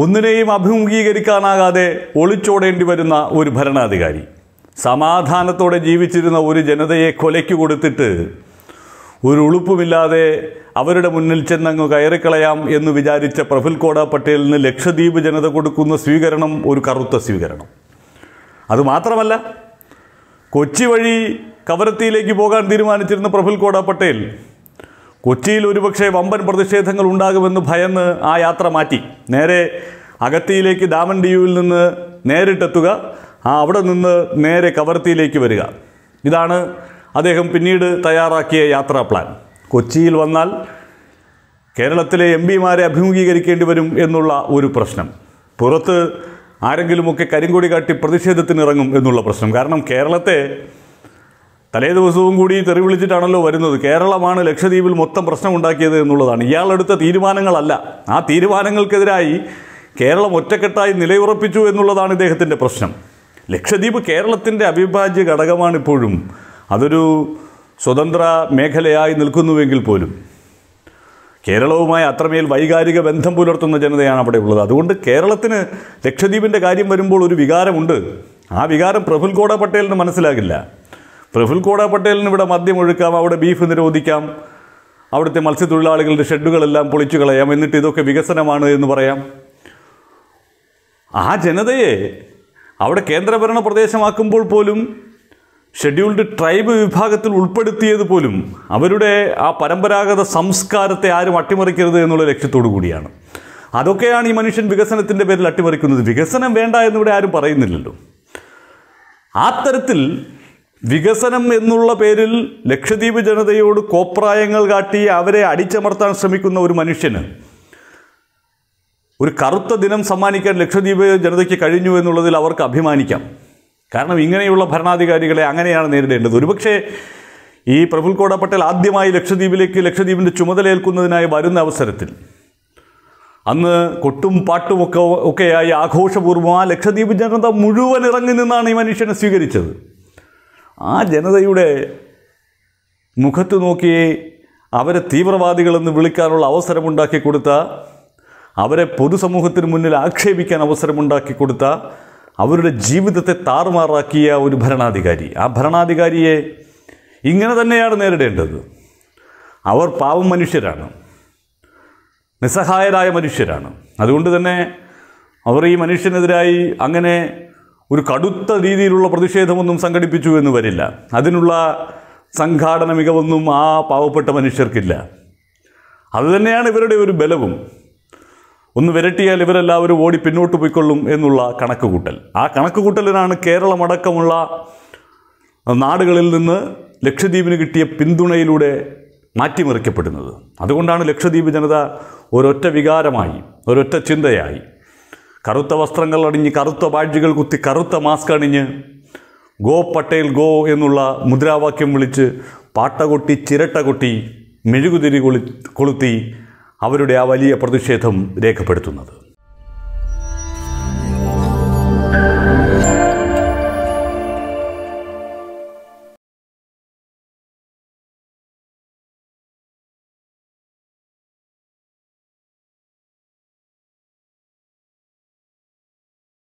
ഒന്നിനെയും അഭിമുഖീകരിക്കാനാകാതെ ഒളിച്ചോടേണ്ടി വരുന്ന ഒരു ഭരണാധികാരി സമാധാനത്തോടെ ജീവിച്ചിരുന്ന ഒരു ജനതയെ കൊലയ്ക്ക് കൊടുത്തിട്ട് ഒരു ഉളുപ്പുമില്ലാതെ അവരുടെ മുന്നിൽ ചെന്നങ്ങ് കയറിക്കളയാം എന്ന് വിചാരിച്ച പ്രഫുൽ കോട പട്ടേലിന് ലക്ഷദ്വീപ് ജനത കൊടുക്കുന്ന സ്വീകരണം ഒരു കറുത്ത സ്വീകരണം അതുമാത്രമല്ല കൊച്ചി വഴി കവരത്തിയിലേക്ക് പോകാൻ തീരുമാനിച്ചിരുന്ന പ്രഫുൽ കോട പട്ടേൽ കൊച്ചിയിൽ ഒരുപക്ഷെ വമ്പൻ പ്രതിഷേധങ്ങൾ ഉണ്ടാകുമെന്ന് ഭയന്ന് ആ യാത്ര മാറ്റി നേരെ അകത്തിയിലേക്ക് ഡാമൻ ഡിയുവിൽ നിന്ന് നേരിട്ടെത്തുക ആ അവിടെ നിന്ന് നേരെ കവർത്തിയിലേക്ക് വരിക ഇതാണ് അദ്ദേഹം പിന്നീട് തയ്യാറാക്കിയ യാത്രാ പ്ലാൻ കൊച്ചിയിൽ വന്നാൽ കേരളത്തിലെ എം പിമാരെ അഭിമുഖീകരിക്കേണ്ടി വരും എന്നുള്ള ഒരു പ്രശ്നം പുറത്ത് ആരെങ്കിലുമൊക്കെ കരിങ്കൊടി കാട്ടി പ്രതിഷേധത്തിനിറങ്ങും എന്നുള്ള പ്രശ്നം കാരണം കേരളത്തെ തലേ ദിവസവും കൂടി തെറി വിളിച്ചിട്ടാണല്ലോ വരുന്നത് കേരളമാണ് ലക്ഷദ്വീപിൽ മൊത്തം പ്രശ്നമുണ്ടാക്കിയത് എന്നുള്ളതാണ് ഇയാളെടുത്ത തീരുമാനങ്ങളല്ല ആ തീരുമാനങ്ങൾക്കെതിരായി കേരളം ഒറ്റക്കെട്ടായി നിലയുറപ്പിച്ചു എന്നുള്ളതാണ് ഇദ്ദേഹത്തിൻ്റെ പ്രശ്നം ലക്ഷദ്വീപ് കേരളത്തിൻ്റെ അവിഭാജ്യ ഘടകമാണ് ഇപ്പോഴും അതൊരു സ്വതന്ത്ര മേഖലയായി നിൽക്കുന്നുവെങ്കിൽ പോലും കേരളവുമായി അത്രമേൽ വൈകാരിക ബന്ധം പുലർത്തുന്ന ജനതയാണ് അവിടെ ഉള്ളത് അതുകൊണ്ട് കേരളത്തിന് ലക്ഷദ്വീപിൻ്റെ കാര്യം വരുമ്പോൾ ഒരു വികാരമുണ്ട് ആ വികാരം പ്രഫുൽ കോട പട്ടേലിന് മനസ്സിലാകില്ല പ്രഫുൽ കോട പട്ടേലിന് ഇവിടെ മദ്യം ഒഴുക്കാം അവിടെ ബീഫ് നിരോധിക്കാം അവിടുത്തെ മത്സ്യത്തൊഴിലാളികളുടെ ഷെഡുകളെല്ലാം പൊളിച്ചു കളയാം എന്നിട്ട് ഇതൊക്കെ വികസനമാണ് എന്ന് പറയാം ആ ജനതയെ അവിടെ കേന്ദ്രഭരണ പ്രദേശമാക്കുമ്പോൾ പോലും ഷെഡ്യൂൾഡ് ട്രൈബ് വിഭാഗത്തിൽ ഉൾപ്പെടുത്തിയത് പോലും അവരുടെ ആ പരമ്പരാഗത സംസ്കാരത്തെ ആരും അട്ടിമറിക്കരുത് എന്നുള്ള ലക്ഷ്യത്തോടു കൂടിയാണ് അതൊക്കെയാണ് ഈ മനുഷ്യൻ വികസനത്തിൻ്റെ പേരിൽ അട്ടിമറിക്കുന്നത് വികസനം വേണ്ട എന്നിവിടെ ആരും പറയുന്നില്ലല്ലോ ആ തരത്തിൽ വികസനം എന്നുള്ള പേരിൽ ലക്ഷദ്വീപ് ജനതയോട് കോപ്രായങ്ങൾ കാട്ടി അവരെ അടിച്ചമർത്താൻ ശ്രമിക്കുന്ന ഒരു മനുഷ്യന് ഒരു കറുത്ത ദിനം സമ്മാനിക്കാൻ ലക്ഷദ്വീപ് ജനതയ്ക്ക് കഴിഞ്ഞു എന്നുള്ളതിൽ അവർക്ക് അഭിമാനിക്കാം കാരണം ഇങ്ങനെയുള്ള ഭരണാധികാരികളെ അങ്ങനെയാണ് നേരിടേണ്ടത് ഒരുപക്ഷേ ഈ പ്രഫുൽ കോട പട്ടേൽ ആദ്യമായി ലക്ഷദ്വീപിലേക്ക് ലക്ഷദ്വീപിൻ്റെ ചുമതലയേൽക്കുന്നതിനായി വരുന്ന അവസരത്തിൽ അന്ന് കൊട്ടും പാട്ടുമൊക്കെ ഒക്കെയായി ആഘോഷപൂർവ്വം ആ ലക്ഷദ്വീപ് ജനത മുഴുവൻ ഇറങ്ങി നിന്നാണ് ഈ മനുഷ്യനെ സ്വീകരിച്ചത് ആ ജനതയുടെ മുഖത്ത് നോക്കി അവരെ തീവ്രവാദികളെന്ന് വിളിക്കാനുള്ള അവസരമുണ്ടാക്കി കൊടുത്ത അവരെ പൊതുസമൂഹത്തിന് മുന്നിൽ ആക്ഷേപിക്കാൻ അവസരമുണ്ടാക്കി കൊടുത്ത അവരുടെ ജീവിതത്തെ താറുമാറാക്കിയ ഒരു ഭരണാധികാരി ആ ഭരണാധികാരിയെ ഇങ്ങനെ തന്നെയാണ് നേരിടേണ്ടത് അവർ പാവം മനുഷ്യരാണ് നിസ്സഹായരായ മനുഷ്യരാണ് അതുകൊണ്ട് തന്നെ അവർ ഈ മനുഷ്യനെതിരായി അങ്ങനെ ഒരു കടുത്ത രീതിയിലുള്ള പ്രതിഷേധമൊന്നും സംഘടിപ്പിച്ചു എന്ന് വരില്ല അതിനുള്ള സംഘാടന മികവൊന്നും ആ പാവപ്പെട്ട മനുഷ്യർക്കില്ല അതുതന്നെയാണ് ഇവരുടെ ഒരു ബലവും ഒന്ന് വിരട്ടിയാൽ ഇവരെല്ലാവരും ഓടി പിന്നോട്ട് പോയിക്കൊള്ളും എന്നുള്ള കണക്കുകൂട്ടൽ ആ കണക്കുകൂട്ടലിനാണ് കേരളമടക്കമുള്ള നാടുകളിൽ നിന്ന് ലക്ഷദ്വീപിന് കിട്ടിയ പിന്തുണയിലൂടെ മാറ്റിമറിക്കപ്പെടുന്നത് അതുകൊണ്ടാണ് ലക്ഷദ്വീപ് ജനത ഒരൊറ്റ വികാരമായി ഒരൊറ്റ ചിന്തയായി കറുത്ത വസ്ത്രങ്ങൾ അണിഞ്ഞ് കറുത്ത ബാഡ്ജുകൾ കുത്തി കറുത്ത മാസ്ക് അണിഞ്ഞ് ഗോ പട്ടേൽ ഗോ എന്നുള്ള മുദ്രാവാക്യം വിളിച്ച് പാട്ട കൊട്ടി ചിരട്ട കൊട്ടി മെഴുകുതിരി കൊളുത്തി അവരുടെ ആ വലിയ പ്രതിഷേധം രേഖപ്പെടുത്തുന്നത്